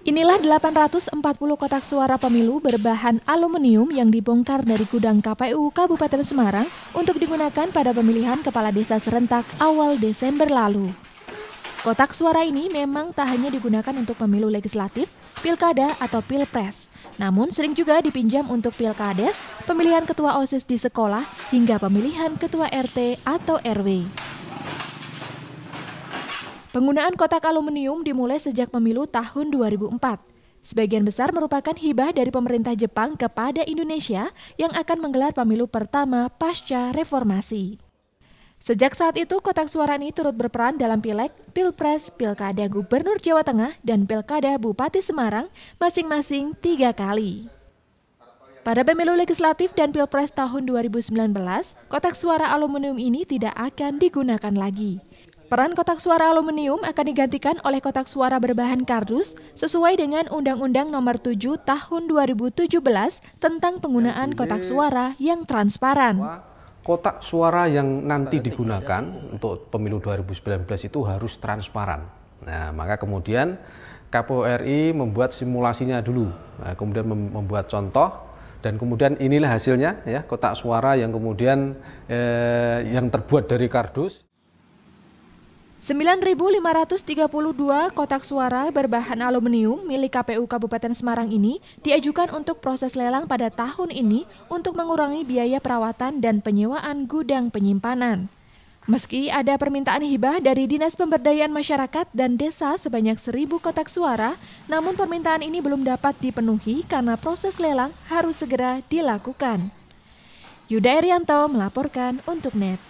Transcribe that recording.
Inilah 840 kotak suara pemilu berbahan aluminium yang dibongkar dari gudang KPU Kabupaten Semarang untuk digunakan pada pemilihan kepala desa serentak awal Desember lalu. Kotak suara ini memang tak hanya digunakan untuk pemilu legislatif, pilkada, atau pilpres, namun sering juga dipinjam untuk pilkades, pemilihan ketua OSIS di sekolah, hingga pemilihan ketua RT atau RW. Penggunaan kotak aluminium dimulai sejak pemilu tahun 2004. Sebagian besar merupakan hibah dari pemerintah Jepang kepada Indonesia yang akan menggelar pemilu pertama pasca reformasi. Sejak saat itu, kotak suara ini turut berperan dalam pileg, pilpres, pilkada gubernur Jawa Tengah, dan pilkada Bupati Semarang masing-masing tiga kali. Pada pemilu legislatif dan pilpres tahun 2019, kotak suara aluminium ini tidak akan digunakan lagi. Peran kotak suara aluminium akan digantikan oleh kotak suara berbahan kardus sesuai dengan Undang-Undang Nomor 7 Tahun 2017 tentang penggunaan kotak suara yang transparan. Kotak suara yang nanti digunakan untuk pemilu 2019 itu harus transparan. Nah, maka kemudian KPU RI membuat simulasinya dulu, nah, kemudian membuat contoh dan kemudian inilah hasilnya ya kotak suara yang kemudian eh, yang terbuat dari kardus. 9.532 kotak suara berbahan aluminium milik KPU Kabupaten Semarang ini diajukan untuk proses lelang pada tahun ini untuk mengurangi biaya perawatan dan penyewaan gudang penyimpanan. Meski ada permintaan hibah dari Dinas Pemberdayaan Masyarakat dan Desa sebanyak seribu kotak suara, namun permintaan ini belum dapat dipenuhi karena proses lelang harus segera dilakukan. Yuda Erianto melaporkan untuk NET.